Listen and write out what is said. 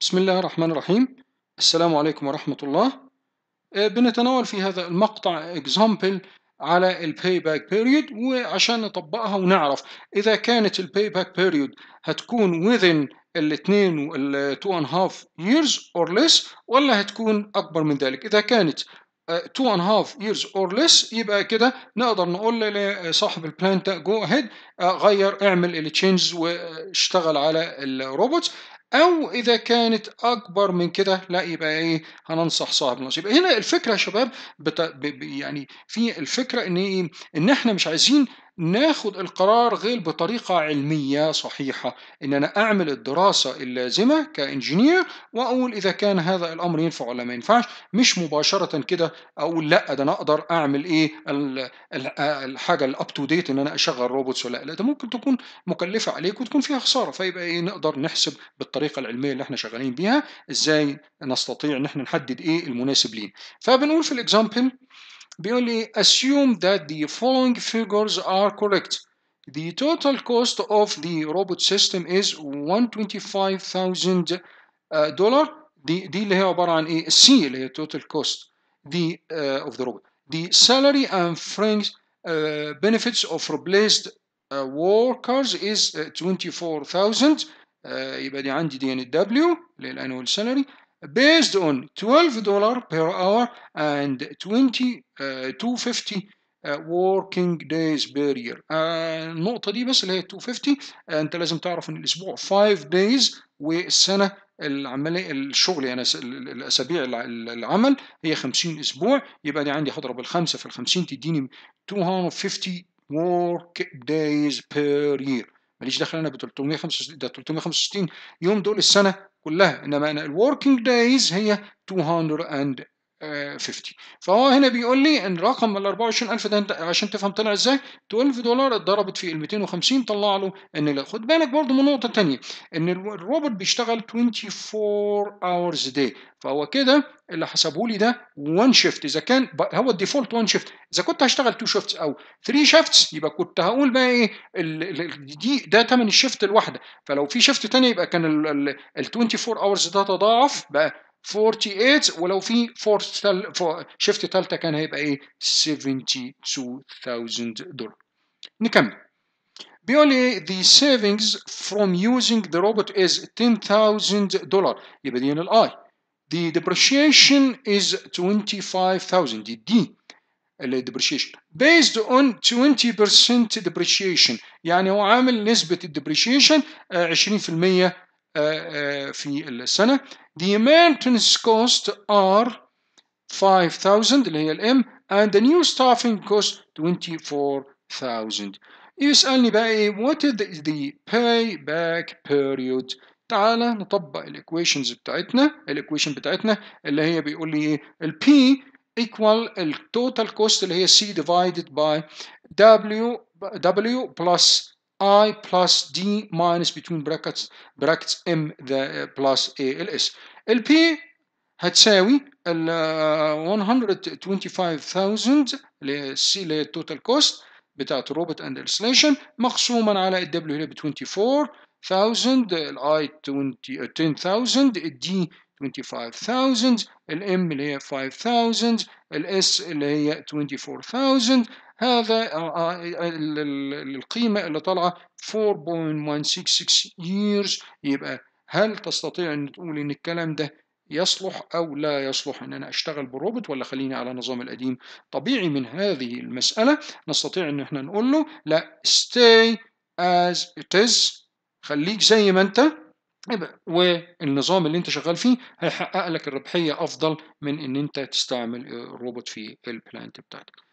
بسم الله الرحمن الرحيم السلام عليكم ورحمة الله بنتناول في هذا المقطع example على الباي باك بيريود وعشان نطبقها ونعرف إذا كانت الباي باك بيريود هتكون within الاثنين وال 2.5 years or less ولا هتكون أكبر من ذلك إذا كانت 2.5 eh, years or less يبقى كده نقدر نقول لصاحب البلان ده جو اهيد eh, غير اعمل التشينجز واشتغل على الروبوت او اذا كانت اكبر من كده لا يبقى ايه هننصح صاحب النصيب هنا الفكره يا شباب بت... يعني في الفكره ان ايه ان احنا مش عايزين ناخد القرار غير بطريقة علمية صحيحة إن أنا أعمل الدراسة اللازمة كإنجينير وأقول إذا كان هذا الأمر ينفع ولا ما ينفعش مش مباشرة كده أقول لا ده أنا أقدر أعمل إيه الحاجة الأب تو ديت إن أنا أشغل روبوتس ولا لا ده ممكن تكون مكلفة عليك وتكون فيها خسارة فيبقى إيه نقدر نحسب بالطريقة العلمية اللي إحنا شغالين بيها إزاي نستطيع إن إحنا نحدد إيه المناسب لينا فبنقول في الإكزامبل Bewley assume that the following figures are correct. The total cost of the robot system is $125,000. دي, uh, دي اللي هي عبارة عن ايه السي اللي uh, هي total cost the uh, of the robot the salary and fringe uh, benefits of replaced uh, workers is uh, 24,000 uh, يبقى دي عندي دي ان دبليو اللي هي الانوال سالري based on 12 dollar per hour and 20 250 uh, uh, working days per year uh, النقطة دي بس اللي هي 250 انت لازم تعرف ان الاسبوع 5 days والسنة العملية الشغل يعني الاسابيع العمل هي 50 اسبوع يبقى دي عندي هضرب الخمسة في الخمسين 50 تديني 250 work days per year ماليش دخل انا ب 365 ده 365 يوم دول السنه كلها انما انا الوركينج دايز هي 260 50 آه، فهو هنا بيقول لي ان رقم ال 24000 ده عشان تفهم طلع ازاي 12 دولار اتضربت في ال 250 طلع له ان لا خد بالك برضه من نقطه ثانيه ان الروبوت بيشتغل 24 hours داي day فهو كده اللي حسبه لي ده 1 شيفت اذا كان هو الديفولت 1 شيفت اذا كنت هشتغل 2 شيفتس او 3 شيفتس يبقى كنت هقول بقى ايه دي ده ثمن الشيفت الواحده فلو في شيفت ثانيه يبقى كان ال 24 hours ده تضاعف بقى 48 ولو في فورث تل... شيفت ثالثه كان هيبقى ايه 72000 دولار نكمل بيقول لي ايه the savings from using the robot is 10000 دولار يبقى دي هنا الاي the depreciation is 25000 دي دي depreciation based on 20% depreciation يعني هو عامل نسبة depreciation 20% آه، آه، آه، في السنة The maintenance cost are 5,000 الهلم and the new staffing cost 24,000 only by what is the, payback period تعالى نطبق الـ equations بتاعتنا الـ equation بتاعتنا اللي هي بيقول لي الـ P equal الـ total cost اللي هي C divided by W plus i plus d minus between brackets brackets m the uh, plus a l s ال p هتساوي ال 125000 للسي اللي هي التوتال كوست بتاعت الروبوت اند انستليشن مخصوما على ال w اللي ب 24000 I 10000 uh, ال D 25000 الام اللي هي 5000 الاس اللي هي 24000 هذا آه، آه، القيمة اللي طالعة 4.166 years يبقى هل تستطيع أن تقول أن الكلام ده يصلح أو لا يصلح أن أنا أشتغل بروبوت ولا خليني على نظام القديم طبيعي من هذه المسألة نستطيع أن احنا نقول له لا stay as it is خليك زي ما أنت والنظام اللي انت شغال فيه هيحقق لك الربحيه افضل من ان انت تستعمل الروبوت في البلانت بتاعتك